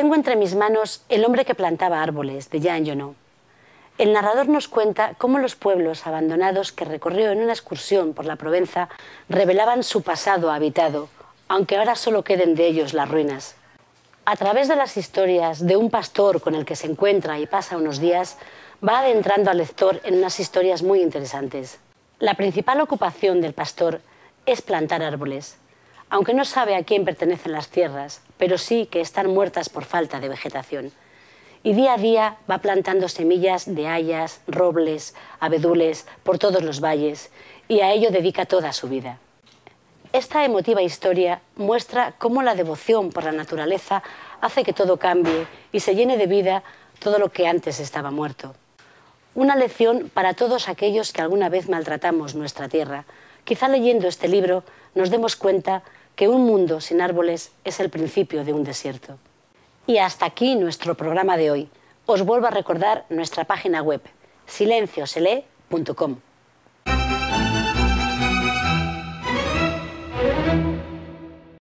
Tengo entre mis manos El hombre que plantaba árboles, de Jean Genot. El narrador nos cuenta cómo los pueblos abandonados que recorrió en una excursión por la Provenza revelaban su pasado habitado, aunque ahora solo queden de ellos las ruinas. A través de las historias de un pastor con el que se encuentra y pasa unos días, va adentrando al lector en unas historias muy interesantes. La principal ocupación del pastor es plantar árboles aunque no sabe a quién pertenecen las tierras, pero sí que están muertas por falta de vegetación. Y día a día va plantando semillas de hayas, robles, abedules por todos los valles, y a ello dedica toda su vida. Esta emotiva historia muestra cómo la devoción por la naturaleza hace que todo cambie y se llene de vida todo lo que antes estaba muerto. Una lección para todos aquellos que alguna vez maltratamos nuestra tierra. Quizá leyendo este libro nos demos cuenta que un mundo sin árboles es el principio de un desierto. Y hasta aquí nuestro programa de hoy. Os vuelvo a recordar nuestra página web silenciosele.com.